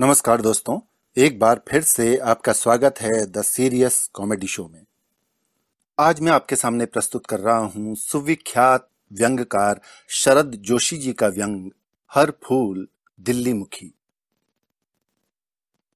नमस्कार दोस्तों एक बार फिर से आपका स्वागत है द सीरियस कॉमेडी शो में आज मैं आपके सामने प्रस्तुत कर रहा हूं सुविख्यात व्यंगकार शरद जोशी जी का व्यंग हर फूल दिल्ली मुखी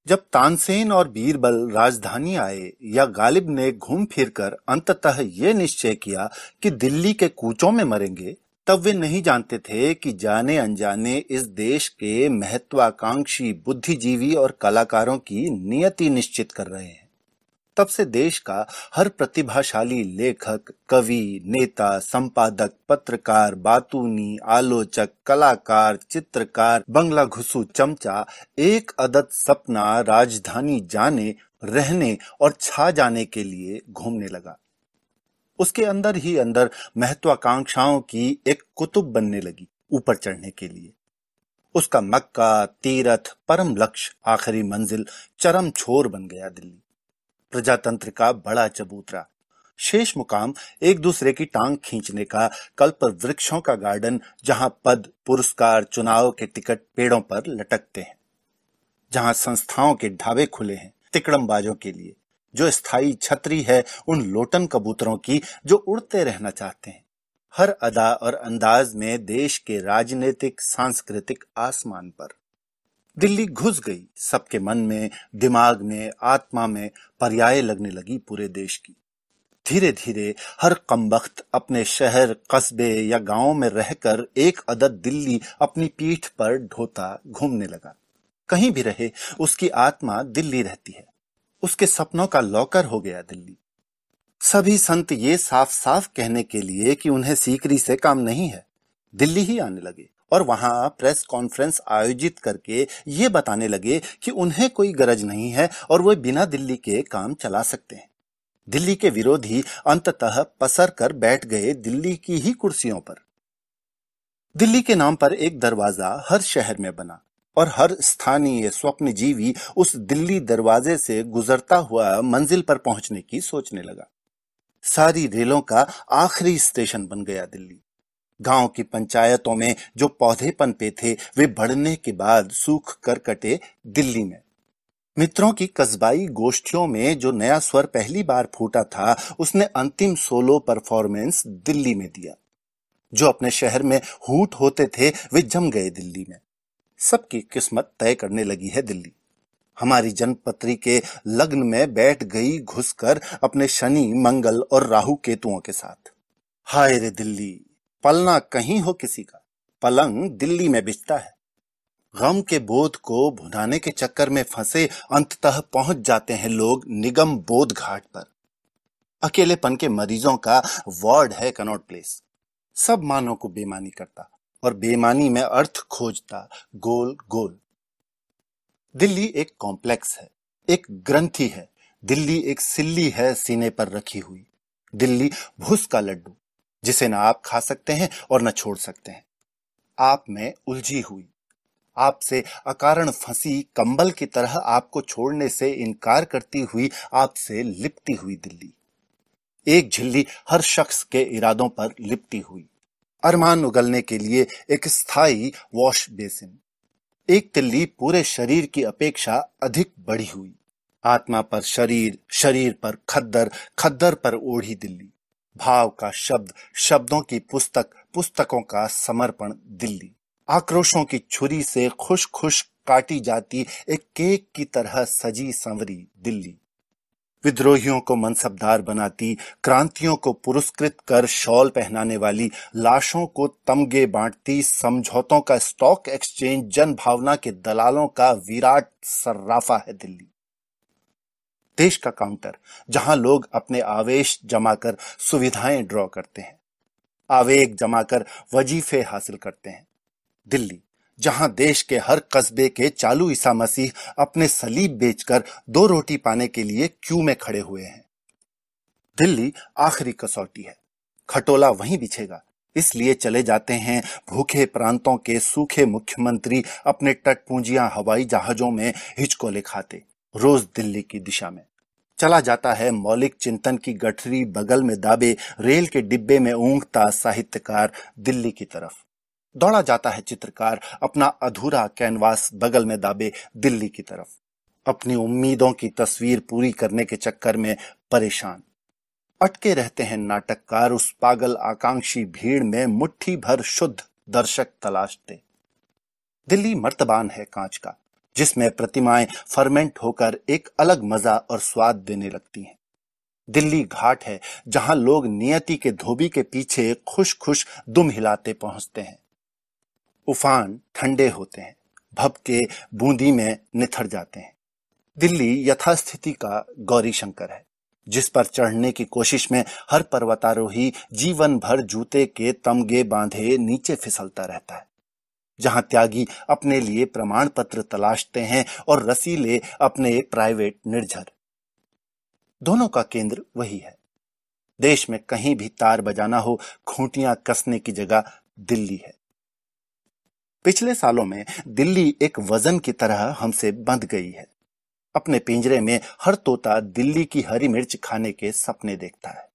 जब तानसेन और बीरबल राजधानी आए या गालिब ने घूम फिरकर अंततः ये निश्चय किया कि दिल्ली के कूचों में मरेंगे तब वे नहीं जानते थे कि जाने अनजाने इस देश के महत्वाकांक्षी बुद्धिजीवी और कलाकारों की नियति निश्चित कर रहे हैं तब से देश का हर प्रतिभाशाली लेखक कवि नेता संपादक पत्रकार बातूनी आलोचक कलाकार चित्रकार बंगला घुसू चमचा एक अदद सपना राजधानी जाने रहने और छा जाने के लिए घूमने लगा उसके अंदर ही अंदर महत्वाकांक्षाओं की एक कुतुब बनने लगी ऊपर चढ़ने के लिए उसका मक्का तीरथ परम लक्ष्य आखिरी मंजिल चरम छोर बन गया दिल्ली प्रजातंत्र का बड़ा चबूतरा शेष मुकाम एक दूसरे की टांग खींचने का कल्प वृक्षों का गार्डन जहां पद पुरस्कार चुनाव के टिकट पेड़ों पर लटकते हैं जहां संस्थाओं के ढाबे खुले हैं तिकड़मबाजों के लिए जो स्थायी छतरी है उन लोटन कबूतरों की जो उड़ते रहना चाहते हैं हर अदा और अंदाज में देश के राजनीतिक सांस्कृतिक आसमान पर दिल्ली घुस गई सबके मन में दिमाग में आत्मा में पर्याय लगने लगी पूरे देश की धीरे धीरे हर कमबख्त अपने शहर कस्बे या गांव में रहकर एक अदद दिल्ली अपनी पीठ पर ढोता घूमने लगा कहीं भी रहे उसकी आत्मा दिल्ली रहती है उसके सपनों का लॉकर हो गया दिल्ली सभी संत ये साफ साफ कहने के लिए कि उन्हें सीकरी से काम नहीं है दिल्ली ही आने लगे और वहां प्रेस कॉन्फ्रेंस आयोजित करके ये बताने लगे कि उन्हें कोई गरज नहीं है और वे बिना दिल्ली के काम चला सकते हैं दिल्ली के विरोधी अंततः पसर कर बैठ गए दिल्ली की ही कुर्सियों पर दिल्ली के नाम पर एक दरवाजा हर शहर में बना और हर स्थानीय स्वप्न जीवी उस दिल्ली दरवाजे से गुजरता हुआ मंजिल पर पहुंचने की सोचने लगा सारी रेलों का आखिरी स्टेशन बन गया दिल्ली गांव की पंचायतों में जो पौधे पनपे थे वे बढ़ने के बाद सूख कर कटे दिल्ली में मित्रों की कस्बाई गोष्ठियों में जो नया स्वर पहली बार फूटा था उसने अंतिम सोलो परफॉर्मेंस दिल्ली में दिया जो अपने शहर में हूट होते थे वे जम गए दिल्ली में सबकी किस्मत तय करने लगी है दिल्ली हमारी जनपत्री के लग्न में बैठ गई घुसकर अपने शनि मंगल और राहु केतुओं के साथ हाय रे दिल्ली पलना कहीं हो किसी का पलंग दिल्ली में बिछता है गम के बोध को भुनाने के चक्कर में फंसे अंततः पहुंच जाते हैं लोग निगम बोध घाट पर अकेलेपन के मरीजों का वार्ड है कनॉट प्लेस सब मानों को बेमानी करता और बेमानी में अर्थ खोजता गोल गोल दिल्ली एक कॉम्प्लेक्स है एक ग्रंथी है दिल्ली एक सिल्ली है सीने पर रखी हुई दिल्ली भूस का लड्डू जिसे ना आप खा सकते हैं और न छोड़ सकते हैं आप में उलझी हुई आपसे अकारण फंसी कंबल की तरह आपको छोड़ने से इनकार करती हुई आपसे लिपटी हुई दिल्ली एक झिल्ली हर शख्स के इरादों पर लिपटी हुई अरमान उगलने के लिए एक स्थायी वॉश बेसिन एक तिल्ली पूरे शरीर की अपेक्षा अधिक बड़ी हुई आत्मा पर शरीर शरीर पर खद्दर खद्दर पर ओढ़ी दिल्ली भाव का शब्द शब्दों की पुस्तक पुस्तकों का समर्पण दिल्ली आक्रोशों की छुरी से खुश खुश काटी जाती एक केक की तरह सजी संवरी दिल्ली विद्रोहियों को मनसबदार बनाती क्रांतियों को पुरस्कृत कर शॉल पहनाने वाली लाशों को तमगे बांटती समझौतों का स्टॉक एक्सचेंज जन भावना के दलालों का विराट सर्राफा है दिल्ली देश का काउंटर जहां लोग अपने आवेश जमा कर सुविधाएं ड्रॉ करते हैं आवेग जमा कर वजीफे हासिल करते हैं दिल्ली जहां देश के हर कस्बे के चालू ईसा मसीह अपने सलीब बेचकर दो रोटी पाने के लिए क्यू में खड़े हुए हैं दिल्ली आखिरी कसौटी है खटोला वहीं बिछेगा इसलिए चले जाते हैं भूखे प्रांतों के सूखे मुख्यमंत्री अपने तट पूंजिया हवाई जहाजों में हिचकोले खाते रोज दिल्ली की दिशा में चला जाता है मौलिक चिंतन की गठरी बगल में दाबे रेल के डिब्बे में ऊंघता साहित्यकार दिल्ली की तरफ दौड़ा जाता है चित्रकार अपना अधूरा कैनवास बगल में दाबे दिल्ली की तरफ अपनी उम्मीदों की तस्वीर पूरी करने के चक्कर में परेशान अटके रहते हैं नाटककार उस पागल आकांक्षी भीड़ में मुट्ठी भर शुद्ध दर्शक तलाशते दिल्ली मर्तबान है कांच का जिसमें प्रतिमाएं फर्मेंट होकर एक अलग मजा और स्वाद देने लगती हैं दिल्ली घाट है जहां लोग नियति के धोबी के पीछे खुश खुश दुम हिलाते पहुंचते हैं उफान ठंडे होते हैं भप के बूंदी में निथर जाते हैं दिल्ली यथास्थिति का गौरी शंकर है जिस पर चढ़ने की कोशिश में हर पर्वतारोही जीवन भर जूते के तमगे बांधे नीचे फिसलता रहता है जहां त्यागी अपने लिए प्रमाण पत्र तलाशते हैं और रसीले अपने प्राइवेट निर्झर दोनों का केंद्र वही है देश में कहीं भी तार बजाना हो खूंटियां कसने की जगह दिल्ली है पिछले सालों में दिल्ली एक वजन की तरह हमसे बंध गई है अपने पिंजरे में हर तोता दिल्ली की हरी मिर्च खाने के सपने देखता है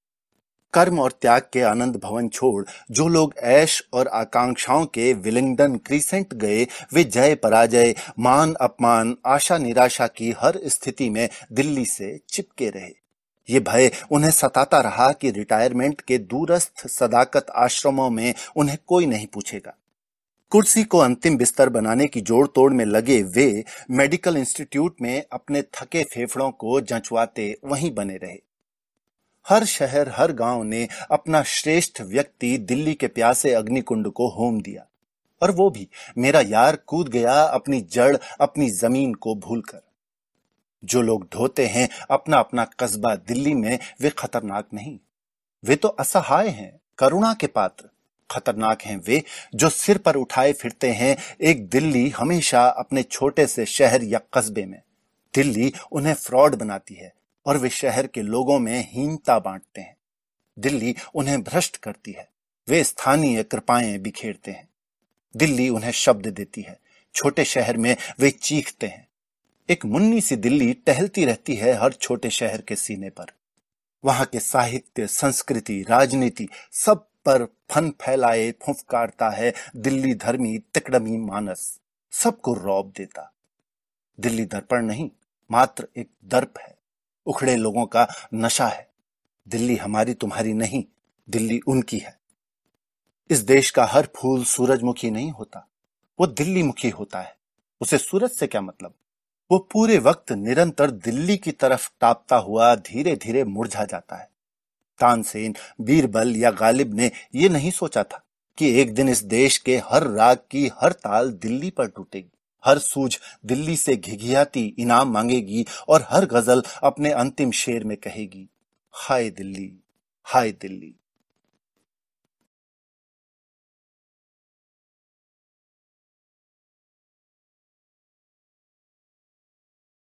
कर्म और त्याग के आनंद भवन छोड़ जो लोग ऐश और आकांक्षाओं के विलिंगडन क्रीसेंट गए वे जय पराजय मान अपमान आशा निराशा की हर स्थिति में दिल्ली से चिपके रहे ये भय उन्हें सताता रहा कि रिटायरमेंट के दूरस्थ सदाकत आश्रमों में उन्हें कोई नहीं पूछेगा कुर्सी को अंतिम बिस्तर बनाने की जोड़ तोड़ में लगे वे मेडिकल इंस्टीट्यूट में अपने थके फेफड़ों को जंचवाते वहीं बने रहे हर शहर हर गांव ने अपना श्रेष्ठ व्यक्ति दिल्ली के प्यासे अग्निकुंड को होम दिया और वो भी मेरा यार कूद गया अपनी जड़ अपनी जमीन को भूलकर जो लोग ढोते हैं अपना अपना कस्बा दिल्ली में वे खतरनाक नहीं वे तो असहाय हैं करुणा के पात्र खतरनाक हैं वे जो सिर पर उठाए फिरते हैं एक दिल्ली हमेशा अपने छोटे से शहर या कस्बे में दिल्ली उन्हें फ्रॉड बनाती है और वे शहर के लोगों में हीनता बांटते हैं दिल्ली उन्हें भ्रष्ट करती है वे स्थानीय कृपाएं बिखेरते हैं दिल्ली उन्हें शब्द देती है छोटे शहर में वे चीखते हैं एक मुन्नी सी दिल्ली टहलती रहती है हर छोटे शहर के सीने पर वहां के साहित्य संस्कृति राजनीति सब पर फन फैलाए फुफकारता है दिल्ली धर्मी तिकड़मी मानस सबको रौब देता दिल्ली दर्पण नहीं मात्र एक दर्प है उखड़े लोगों का नशा है दिल्ली हमारी तुम्हारी नहीं दिल्ली उनकी है इस देश का हर फूल सूरजमुखी नहीं होता वो दिल्ली मुखी होता है उसे सूरज से क्या मतलब वो पूरे वक्त निरंतर दिल्ली की तरफ तापता हुआ धीरे धीरे मुरझा जाता है तानसेन बीरबल या गालिब ने ये नहीं सोचा था कि एक दिन इस देश के हर राग की हर ताल दिल्ली पर टूटेगी हर सूझ दिल्ली से घिघियाती इनाम मांगेगी और हर गजल अपने अंतिम शेर में कहेगी हाय दिल्ली हाय दिल्ली